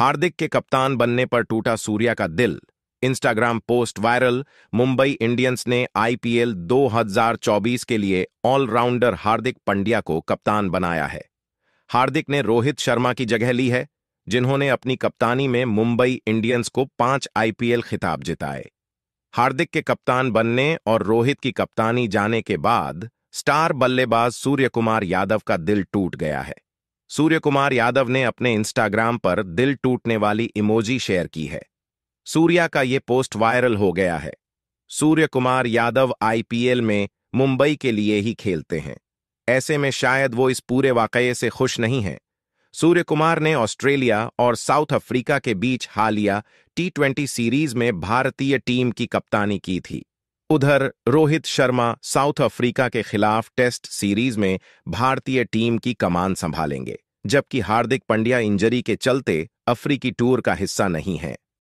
हार्दिक के कप्तान बनने पर टूटा सूर्या का दिल Instagram post viral Mumbai Indians ने आईपीएल 2024 के लिए ऑलराउंडर हार्दिक पंड्या को कप्तान बनाया है हार्दिक ने रोहित शर्मा की जगह ली है जिन्होंने अपनी कप्तानी में मुंबई इंडियंस को पांच आईपीएल खिताब जिताए हार्दिक के कप्तान बनने और रोहित की कप्तानी जाने के बाद स्टार बल्लेबाज सूर्य कुमार यादव का दिल टूट गया है सूर्य कुमार यादव ने अपने इंस्टाग्राम पर दिल टूटने वाली इमोजी शेयर की है सूर्या का ये पोस्ट वायरल हो गया है सूर्य कुमार यादव आईपीएल में मुंबई के लिए ही खेलते हैं ऐसे में शायद वो इस पूरे वाकये से खुश नहीं हैं सूर्य कुमार ने ऑस्ट्रेलिया और साउथ अफ्रीका के बीच हालिया टी सीरीज में भारतीय टीम की कप्तानी की थी उधर रोहित शर्मा साउथ अफ्रीका के खिलाफ टेस्ट सीरीज में भारतीय टीम की कमान संभालेंगे जबकि हार्दिक पंड्या इंजरी के चलते अफ्रीकी टूर का हिस्सा नहीं है